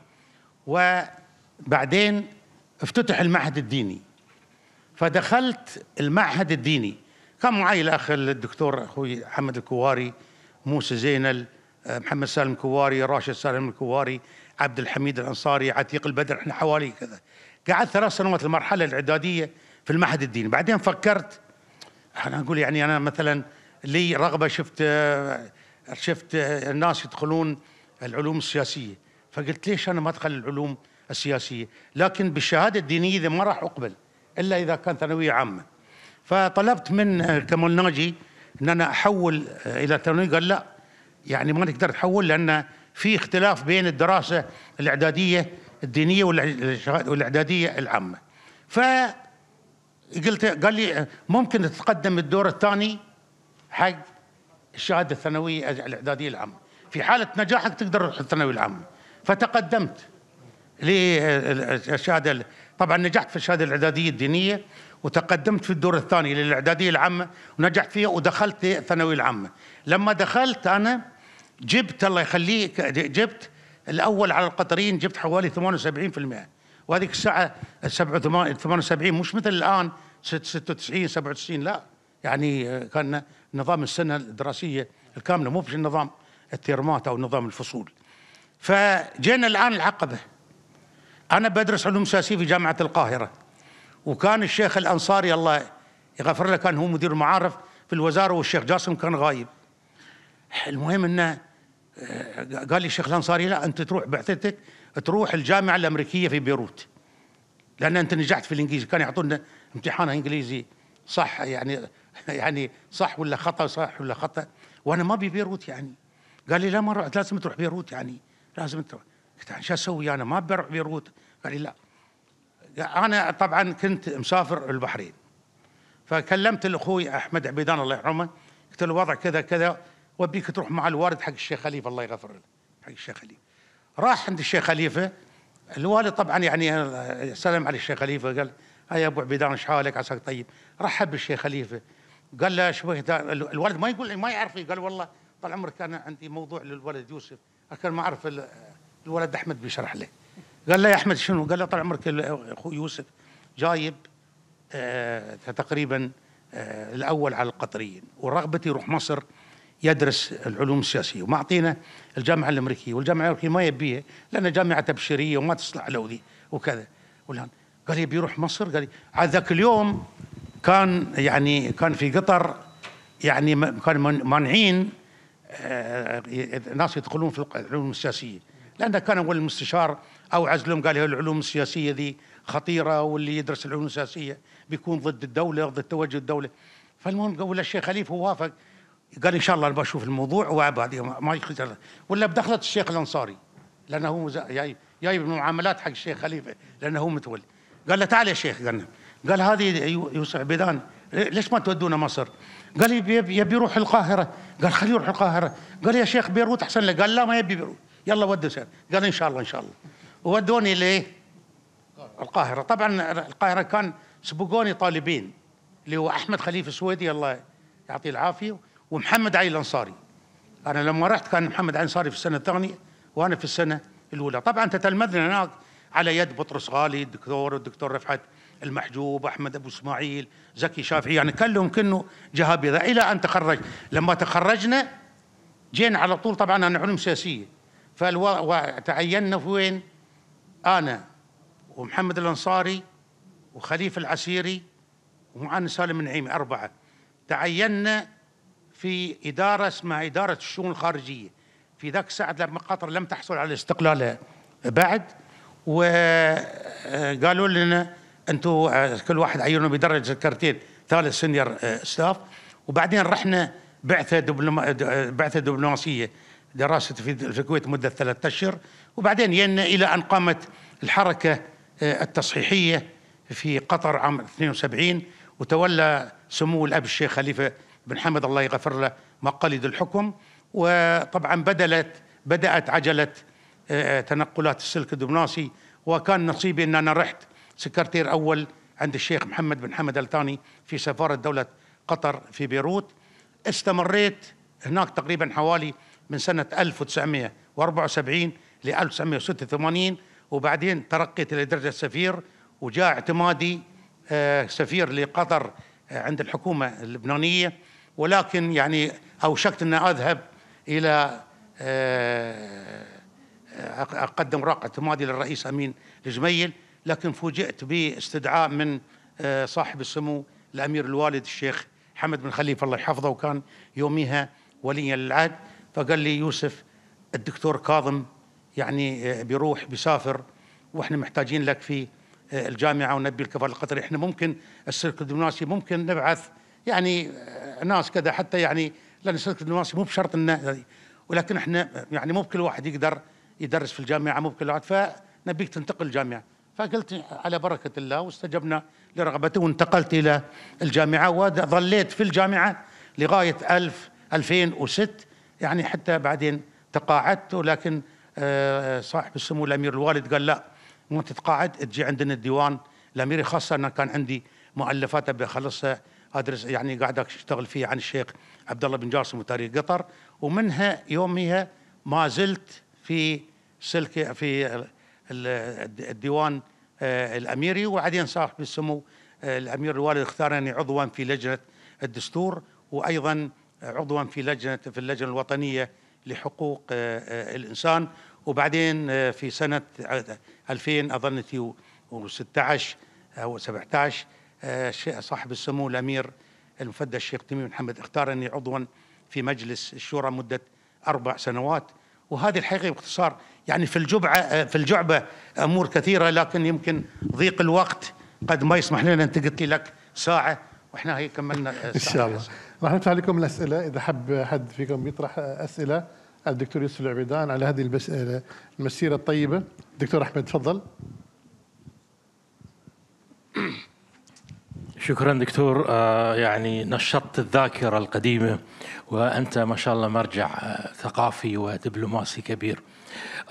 وبعدين افتتح المعهد الديني فدخلت المعهد الديني كان معي الاخ الدكتور اخوي محمد الكواري موسى زينل آه، محمد سالم الكواري راشد سالم الكواري عبد الحميد الانصاري عتيق البدر احنا حوالي كذا قعدت ثلاث سنوات المرحله الاعداديه في المعهد الديني بعدين فكرت انا اقول يعني انا مثلا لي رغبه شفت آه، شفت آه، الناس يدخلون العلوم السياسيه فقلت ليش انا ما ادخل العلوم السياسيه لكن بالشهاده الدينيه اذا ما راح اقبل الا اذا كان ثانويه عامه فطلبت من كمال ناجي ان انا احول آه، الى ثانوي قال لا يعني ما نقدر تحول لان في اختلاف بين الدراسه الاعداديه الدينيه والاعداديه العامه فقلت قال لي آه، ممكن تتقدم الدور الثاني حق الشهاده الثانويه الاعداديه العامه في حاله نجاحك تقدر تروح الثانوي العام فتقدمت للشهاده آه، طبعا نجحت في الشهاده الاعداديه الدينيه وتقدمت في الدور الثاني للإعدادية العامة ونجحت فيها ودخلت الثانوية العامة لما دخلت أنا جبت الله يخليك جبت الأول على القطريين جبت حوالي 78% وهذيك الساعة 78 مش مثل الآن 96 97 لا يعني كان نظام السنة الدراسية الكاملة مو في نظام الترمات أو نظام الفصول فجينا الآن العقبة أنا بدرس علوم سياسية في جامعة القاهرة وكان الشيخ الانصاري الله يغفر له كان هو مدير المعارف في الوزاره والشيخ جاسم كان غايب المهم انه آه، قال لي الشيخ الانصاري لا انت تروح بعثتك تروح الجامعه الامريكيه في بيروت لان انت نجحت في الانجليزي كانوا يعطونا امتحان انجليزي صح يعني يعني صح ولا خطا صح ولا خطا وانا ما ابي بيروت يعني قال لي لا ما رحت لازم تروح بيروت يعني لازم تروح قلت شو اسوي انا ما بروح بيروت قال لي لا انا طبعا كنت مسافر البحرين فكلمت الاخوي احمد عبيدان الله يرحمه قلت له الوضع كذا كذا وبيك تروح مع الوالد حق الشيخ خليفه الله يغفر له حق الشيخ خليفه راح عند الشيخ خليفه الوالد طبعا يعني سلم على الشيخ خليفه قال هيا ابو عبيدان ايش حالك عساك طيب رحب بالشيخ خليفه قال له شو الوالد ما يقول ما يعرفني قال والله طال عمرك انا عندي موضوع للولد يوسف لكن ما اعرف الولد احمد بيشرح له قال له يا احمد شنو؟ قال له طال عمرك اخو يوسف جايب آه تقريبا آه الاول على القطريين ورغبته يروح مصر يدرس العلوم السياسيه ومعطينا الجامعه الامريكيه والجامعه الامريكيه ما يبيها لان جامعه تبشيريه وما تصلح له ذي وكذا والان قال يبي يروح مصر قال لي على ذاك اليوم كان يعني كان في قطر يعني كان مانعين آه ناس يدخلون في العلوم السياسيه لانه كان هو المستشار او عزلهم قال العلوم السياسيه ذي خطيره واللي يدرس العلوم السياسيه بيكون ضد الدوله ضد توجه الدوله فالمهم قول الشيخ خليفه وافق قال ان شاء الله بشوف الموضوع وبعد ما يخسر ولا بدخلت الشيخ الانصاري لانه هو جايب جايب المعاملات حق الشيخ خليفه لانه هو متولي قال له تعال يا شيخ قال نعم. قال هذه يوسف عبيدان ليش ما تودونا مصر؟ قال يبي يروح القاهره قال خليه يروح القاهره قال يا شيخ بيروت احسن له قال لا ما يبي بيروت يلا ودوا قال ان شاء الله ان شاء الله وودوني ليه القاهرة طبعا القاهرة كان سبقوني طالبين اللي هو أحمد خليفة السويدي الله يعطيه العافية ومحمد علي الأنصاري أنا لما رحت كان محمد علي الأنصاري في السنة الثانية وأنا في السنة الأولى طبعا تتلمذنا هناك على يد بطرس غالي الدكتور والدكتور رفعت المحجوب احمد ابو اسماعيل زكي شافعي يعني كلهم كانوا جهابذه الى ان تخرج لما تخرجنا جينا على طول طبعا انا علوم سياسيه فتعيننا في وين؟ أنا ومحمد الأنصاري وخليفة العسيري ومعانا سالم النعيمي أربعة تعيننا في إدارة اسمها إدارة الشؤون الخارجية في ذاك الساعة لما قطر لم تحصل على استقلالها بعد وقالوا آه، لنا أنتم آه، كل واحد عيونه بدرجة كرتين ثالث سنيور ستاف آه، وبعدين رحنا بعثة بعثة دبلوماسية دراسة في الكويت مدة ثلاثة أشهر وبعدين ين إلى أن قامت الحركة آه، التصحيحية في قطر عام 72 وتولى سمو الأب الشيخ خليفة بن حمد الله يغفر له مقاليد الحكم وطبعا بدلت بدأت عجلة آه، تنقلات السلك الدبناسي وكان نصيبي أن أنا رحت سكرتير أول عند الشيخ محمد بن حمد الثاني في سفارة دولة قطر في بيروت استمريت هناك تقريبا حوالي من سنة 1974 ل 1986 وبعدين ترقيت إلى درجة سفير وجاء اعتمادي آه، سفير لقطر آه، عند الحكومة اللبنانية ولكن يعني أوشكت أن أذهب إلى آه، أقدم اوراق اعتمادي للرئيس أمين الجميل لكن فوجئت باستدعاء من صاحب السمو الأمير الوالد الشيخ حمد بن خليفة الله يحفظه وكان يوميها وليا للعهد فقال لي يوسف الدكتور كاظم يعني آه، بيروح بيسافر واحنا محتاجين لك في آه، الجامعه ونبي الكفر القطري احنا ممكن السلك الدبلوماسي ممكن نبعث يعني آه، ناس كذا حتى يعني لان السلك الدبلوماسي مو بشرط انه ولكن احنا يعني مو بكل واحد يقدر يدرس في الجامعه مو بكل واحد فنبيك تنتقل الجامعه فقلت على بركه الله واستجبنا لرغبته وانتقلت الى الجامعه وظليت في الجامعه لغايه 1000 2006 يعني حتى بعدين تقاعدت ولكن آه، صاحب السمو الامير الوالد قال لا مو تتقاعد تجي عندنا الديوان الاميري خاصه انا كان عندي مؤلفات ابي اخلصها ادرس يعني قاعد اشتغل فيه عن الشيخ عبد الله بن جاسم وتاريخ قطر ومنها يوميها ما زلت في سلك في الديوان آه، الاميري وبعدين صاحب السمو آه، الامير الوالد اختارني عضوا في لجنه الدستور وايضا عضوا في لجنه في اللجنه الوطنيه لحقوق الانسان وبعدين آه، في سنة 2000 آه، أظن 16 أو 17 آه، صاحب السمو الأمير المفدى الشيخ تميم محمد اختارني عضوا في مجلس الشورى مدة أربع سنوات وهذه الحقيقة باختصار يعني في الجبعة في الجعبة أمور كثيرة لكن يمكن ضيق الوقت قد ما يسمح لنا أنت قلت لي لك ساعة وإحنا هي كملنا ساعة إن شاء الله راح نفتح لكم الأسئلة إذا حب حد فيكم يطرح أسئلة الدكتور يوسف العبيدان على هذه آه، المسيرة الطيبة دكتور أحمد تفضل شكرا دكتور آه، يعني نشطت الذاكرة القديمة وأنت ما شاء الله مرجع آه، ثقافي ودبلوماسي كبير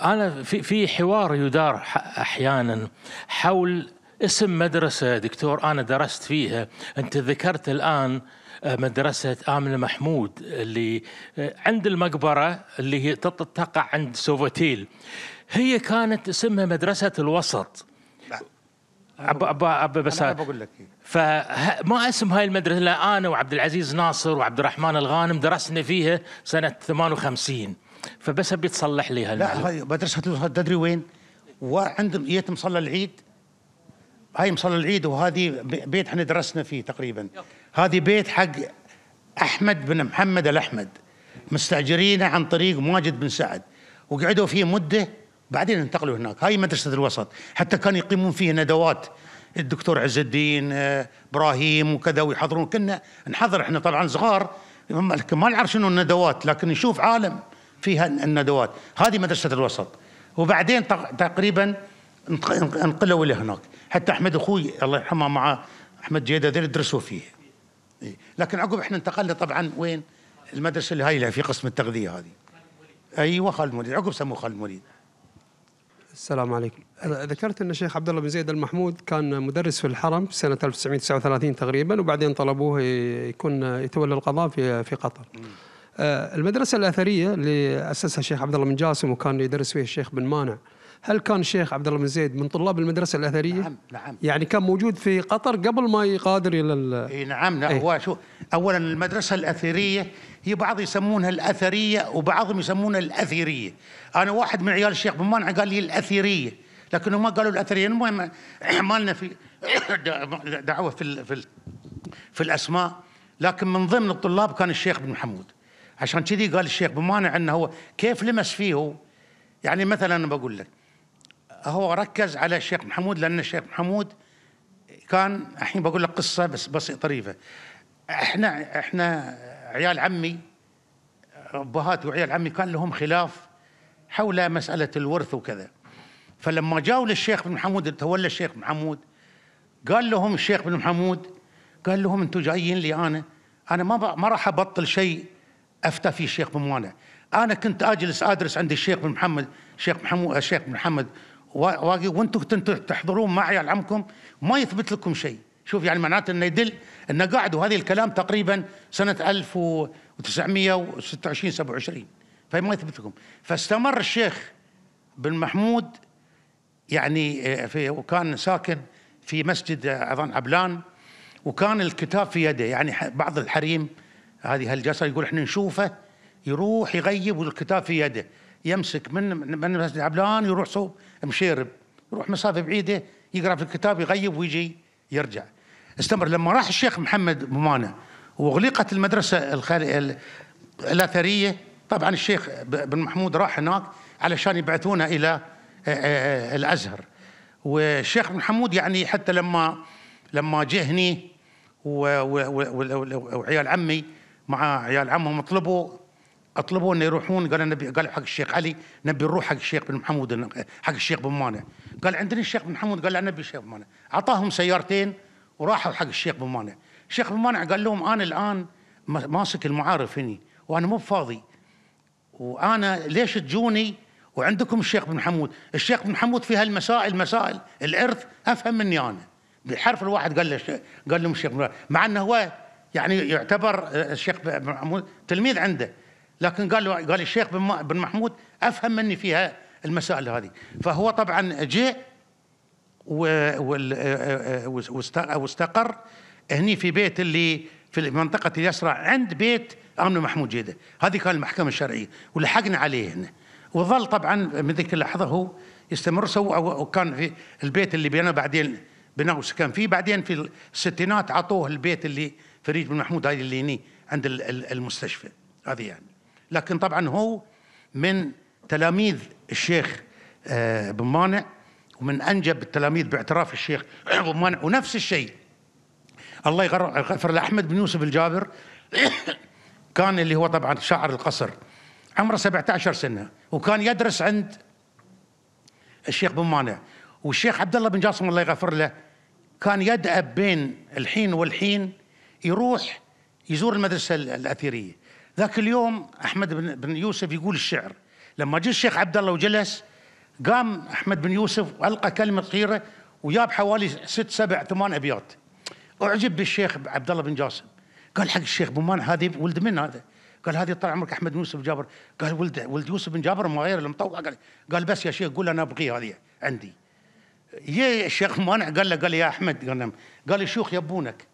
أنا في في حوار يدار أحيانا حول اسم مدرسة دكتور أنا درست فيها أنت ذكرت الآن آه، مدرسة آمنة محمود اللي آه، عند المقبرة اللي هي تقع عند سوفوتيل هي كانت اسمها مدرسة الوسط أبا أبا أبا بس أنا بقول لك فما اسم هاي المدرسة لا أنا وعبد العزيز ناصر وعبد الرحمن الغانم درسنا فيها سنة 58 فبس أبي تصلح لي هالمعلومة لا هاي مدرسة الوسط تدري وين؟ وعندهم جيت مصلى العيد هاي مصلى العيد وهذه بيت احنا درسنا فيه تقريبا هذه بيت حق احمد بن محمد الاحمد مستاجرينه عن طريق ماجد بن سعد وقعدوا فيه مده بعدين انتقلوا هناك هاي مدرسه الوسط حتى كانوا يقيمون فيه ندوات الدكتور عز الدين آه، ابراهيم وكذا ويحضرون كنا نحضر احنا طبعا صغار ما نعرف شنو الندوات لكن نشوف عالم فيها الندوات هذه مدرسه الوسط وبعدين تقريبا انقلوا هناك حتى احمد اخوي الله يرحمه مع احمد جيده ذيل درسوا فيه إيه. لكن عقب احنا انتقلنا طبعا وين المدرسه اللي هاي في قسم التغذيه هذه ايوه خالد موليد عقب سموه خالد موليد السلام عليكم ذكرت ان الشيخ عبد الله بن زيد المحمود كان مدرس في الحرم سنه 1939 تقريبا وبعدين طلبوه يكون يتولى القضاء في في قطر آه، المدرسه الاثريه اللي اسسها الشيخ عبد الله بن جاسم وكان يدرس فيها الشيخ بن مانع هل كان الشيخ عبد الله بن زيد من طلاب المدرسه الاثريه؟ نعم نعم يعني كان موجود في قطر قبل ما يغادر الى ال إيه نعم إيه؟ هو شو اولا المدرسه الاثريه هي بعض يسمونها الاثريه وبعضهم يسمونها الاثيريه انا واحد من عيال الشيخ بن مانع قال لي الاثيريه لكنه ما قالوا الاثريه المهم ما لنا في دعوه في في, في الاسماء لكن من ضمن الطلاب كان الشيخ بن محمود عشان كذي قال الشيخ بن مانع انه هو كيف لمس فيه يعني مثلا بقول لك هو ركز على الشيخ محمود لأن الشيخ محمود كان الحين بقول لك قصة بس بسيطة طريفة احنا احنا عيال عمي أبهات وعيال عمي كان لهم خلاف حول مسألة الورث وكذا فلما جاوا للشيخ بن محمود تولى الشيخ بن محمود قال لهم الشيخ بن محمود قال لهم انتم جايين لي انا انا ما ما راح ابطل شيء افتى فيه الشيخ بن موانا انا كنت اجلس ادرس عند الشيخ بن محمد الشيخ محمود الشيخ بن محمد وانتم كنتوا تحضرون معي عمكم ما يثبت لكم شيء شوف يعني معناته انه يدل انه قاعد وهذه الكلام تقريبا سنه 1926 27 فما يثبت لكم فاستمر الشيخ بن محمود يعني آه، في وكان ساكن في مسجد آه، اظن عبلان وكان الكتاب في يده يعني بعض الحريم هذه هالجسر يقول احنا نشوفه يروح يغيب والكتاب في يده يمسك من من مسجد عبلان يروح صوب مشارب يروح مسافه بعيده يقرا في الكتاب يغيب ويجي يرجع استمر لما راح الشيخ محمد ممانه واغلقت المدرسه الخال... الاثريه طبعا الشيخ بن محمود راح هناك علشان يبعثونه الى آه، آه، آه، الازهر والشيخ بن محمود يعني حتى لما لما جه هني وعيال عمي مع عيال عمهم طلبوا اطلبوا انه يروحون قال نبي قال حق الشيخ علي نبي نروح حق الشيخ بن محمود حق الشيخ بن مانع قال عندنا الشيخ بن محمود قال نبي الشيخ بن مانع اعطاهم سيارتين وراحوا حق الشيخ بن مانع الشيخ بن مانع قال لهم انا الان ماسك المعارف هني وانا مو فاضي وانا ليش تجوني وعندكم الشيخ بن محمود الشيخ بن محمود في هالمسائل مسائل الارث افهم مني انا بالحرف الواحد قال له قال لهم الشيخ مع انه هو يعني يعتبر الشيخ بن محمود تلميذ عنده لكن قال له قال الشيخ بن محمود افهم مني فيها المسائل هذه فهو طبعا جاء واستقر هني في بيت اللي في منطقة اليسرى عند بيت أمن محمود جيدة هذه كان المحكمة الشرعية ولحقنا عليه هنا وظل طبعا من ذيك اللحظة هو يستمر سوى وكان في البيت اللي بناه بعدين بناه وسكن فيه بعدين في الستينات عطوه البيت اللي فريد بن محمود هذه اللي هني عند المستشفى هذه يعني لكن طبعا هو من تلاميذ الشيخ آه، بن مانع ومن انجب التلاميذ باعتراف الشيخ بن مانع ونفس الشيء الله يغفر لاحمد بن يوسف الجابر كان اللي هو طبعا شاعر القصر عمره 17 سنه وكان يدرس عند الشيخ بن مانع والشيخ عبد الله بن جاسم الله يغفر له كان يدأب بين الحين والحين يروح يزور المدرسه الاثيريه ذاك اليوم احمد بن, بن يوسف يقول الشعر لما جاء الشيخ عبد الله وجلس قام احمد بن يوسف والقى كلمه خيره وياب حوالي ست سبع ثمان ابيات اعجب بالشيخ عبد الله بن جاسم قال حق الشيخ بومان هذه ولد من هذا؟ قال هذه طال عمرك احمد بن يوسف جابر قال ولد ولد يوسف بن جابر ما غير المطوع قال قال بس يا شيخ قول انا ابغي هذه عندي يا الشيخ مانع قال له قال يا احمد قال نعم. لي شيوخ يبونك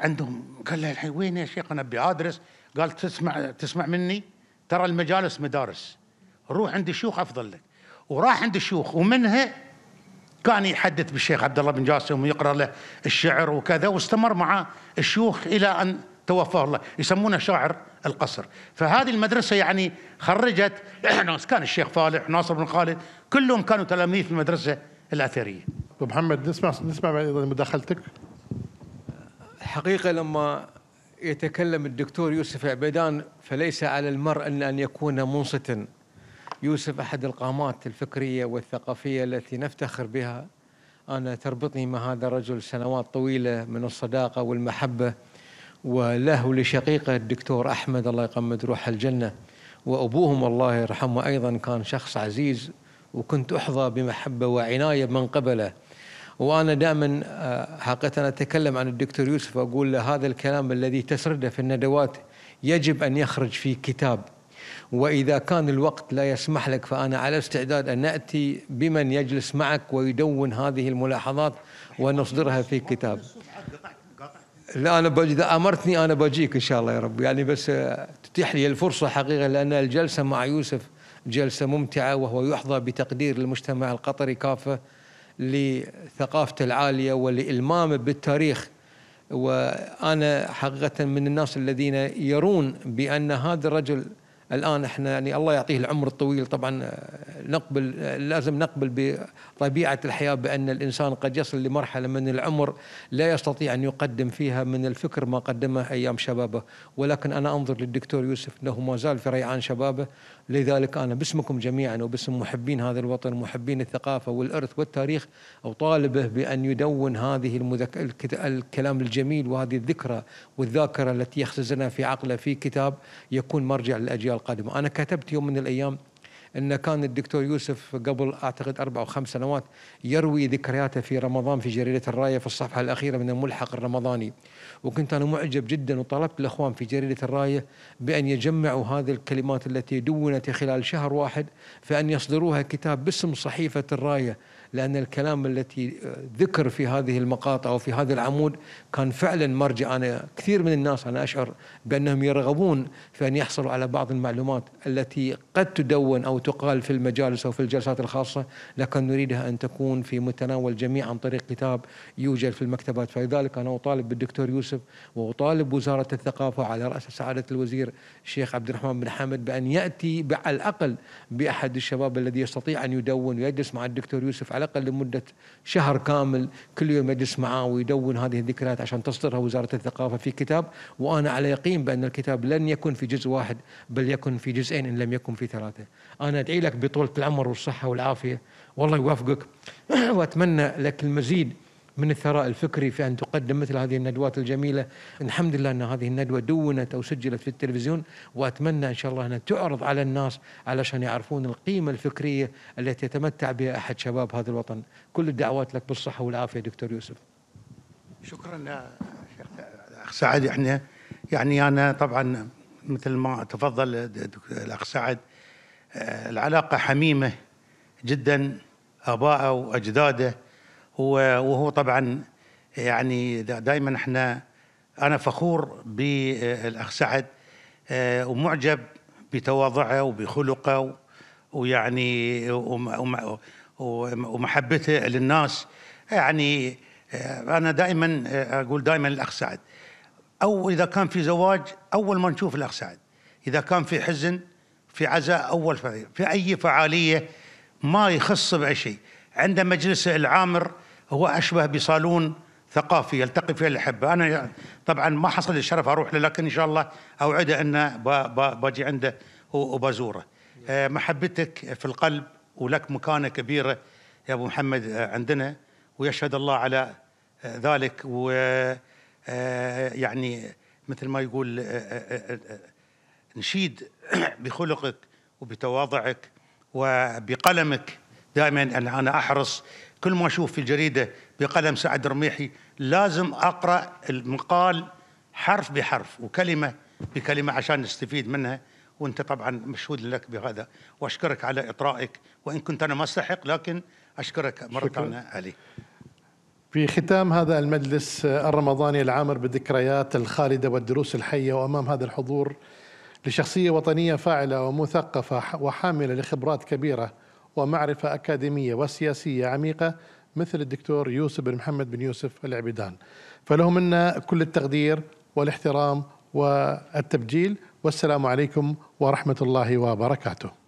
عندهم قال له الحين وين يا شيخ انا ابي ادرس قال تسمع تسمع مني ترى المجالس مدارس روح عند الشيوخ افضل لك وراح عند الشيوخ ومنها كان يحدث بالشيخ عبد الله بن جاسم ويقرا له الشعر وكذا واستمر مع الشيوخ الى ان توفاه الله يسمونه شاعر القصر فهذه المدرسة يعني خرجت ناس كان الشيخ فالح ناصر بن خالد كلهم كانوا تلاميذ في المدرسة الأثرية أبو محمد نسمع نسمع مداخلتك حقيقة لما يتكلم الدكتور يوسف عبيدان فليس على المرء أن, أن يكون منصتا يوسف أحد القامات الفكرية والثقافية التي نفتخر بها أنا تربطني مع هذا الرجل سنوات طويلة من الصداقة والمحبة وله لشقيقه الدكتور أحمد الله يقمد روح الجنة وأبوهم الله يرحمه أيضا كان شخص عزيز وكنت أحظى بمحبة وعناية من قبله وانا دائما آه، حقيقه اتكلم عن الدكتور يوسف اقول له هذا الكلام الذي تسرده في الندوات يجب ان يخرج في كتاب واذا كان الوقت لا يسمح لك فانا على استعداد ان ناتي بمن يجلس معك ويدون هذه الملاحظات ونصدرها في كتاب. لا انا اذا امرتني انا بجيك ان شاء الله يا رب يعني بس آه، تتيح لي الفرصه حقيقه لان الجلسه مع يوسف جلسه ممتعه وهو يحظى بتقدير المجتمع القطري كافه لثقافته العالية ولإلمامه بالتاريخ وأنا حقيقة من الناس الذين يرون بأن هذا الرجل الآن إحنا يعني الله يعطيه العمر الطويل طبعا آه، نقبل آه، لازم نقبل بطبيعة الحياة بأن الإنسان قد يصل لمرحلة من العمر لا يستطيع أن يقدم فيها من الفكر ما قدمه أيام شبابه ولكن أنا أنظر للدكتور يوسف أنه ما زال في ريعان شبابه لذلك أنا باسمكم جميعا وباسم محبين هذا الوطن محبين الثقافة والإرث والتاريخ أطالبه بأن يدون هذه المذك... الكلام الجميل وهذه الذكرى والذاكرة التي يخزنها في عقله في كتاب يكون مرجع للأجيال القادمة أنا كتبت يوم من الأيام ان كان الدكتور يوسف قبل اعتقد اربع او خمس سنوات يروي ذكرياته في رمضان في جريده الرايه في الصفحه الاخيره من الملحق الرمضاني وكنت أنا معجب جدا وطلبت الأخوان في جريدة الراية بأن يجمعوا هذه الكلمات التي دونت خلال شهر واحد فأن يصدروها كتاب باسم صحيفة الراية لأن الكلام التي آه، ذكر في هذه المقاطع وفي هذا العمود كان فعلا مرجع أنا كثير من الناس أنا أشعر بأنهم يرغبون في أن يحصلوا على بعض المعلومات التي قد تدون أو تقال في المجالس أو في الجلسات الخاصة لكن نريدها أن تكون في متناول الجميع عن طريق كتاب يوجد في المكتبات فلذلك أنا أطالب بالدكتور يوسف وأطالب وزارة الثقافة على رأس سعادة الوزير الشيخ عبد الرحمن بن حمد بأن يأتي على الأقل بأحد الشباب الذي يستطيع أن يدون ويجلس مع الدكتور يوسف على الاقل لمده شهر كامل كل يوم يجلس معاه ويدون هذه الذكريات عشان تصدرها وزاره الثقافه في كتاب وانا على يقين بان الكتاب لن يكون في جزء واحد بل يكون في جزئين ان لم يكن في ثلاثه. انا ادعي لك بطوله العمر والصحه والعافيه والله يوفقك واتمنى لك المزيد من الثراء الفكري في أن تقدم مثل هذه الندوات الجميلة الحمد لله أن هذه الندوة دونت أو سجلت في التلفزيون وأتمنى إن شاء الله انها تعرض على الناس علشان يعرفون القيمة الفكرية التي يتمتع بها أحد شباب هذا الوطن كل الدعوات لك بالصحة والعافية دكتور يوسف شكرا شيخ الأخ سعد إحنا يعني, يعني أنا طبعا مثل ما تفضل الأخ سعد آه، العلاقة حميمة جدا آبائه وأجداده وهو طبعا يعني دائما احنا انا فخور بالاخ سعد آه، ومعجب بتواضعه وبخلقه ويعني ومحبته للناس يعني آه، انا دائما آه، اقول دائما الاخ سعد او اذا كان في زواج اول ما نشوف الاخ سعد اذا كان في حزن في عزاء اول في اي فعاليه ما يخص باي شيء عنده مجلسه العامر هو أشبه بصالون ثقافي يلتقي فيه الأحبة أنا طبعا ما حصل الشرف أروح له لكن إن شاء الله أوعده أن باجي عنده وبزوره آه، محبتك في القلب ولك مكانة كبيرة يا أبو محمد آه، عندنا ويشهد الله على آه، ذلك و يعني مثل ما يقول نشيد بخلقك وبتواضعك وبقلمك دائما أن أنا أحرص كل ما اشوف في الجريده بقلم سعد رميحي لازم اقرا المقال حرف بحرف وكلمه بكلمه عشان نستفيد منها وانت طبعا مشهود لك بهذا واشكرك على اطرائك وان كنت انا ما استحق لكن اشكرك مره ثانيه علي في ختام هذا المجلس الرمضاني العامر بالذكريات الخالده والدروس الحيه وامام هذا الحضور لشخصيه وطنيه فاعله ومثقفه وحامله لخبرات كبيره ومعرفة أكاديمية وسياسية عميقة مثل الدكتور يوسف بن محمد بن يوسف العبيدان فله منا كل التقدير والاحترام والتبجيل والسلام عليكم ورحمة الله وبركاته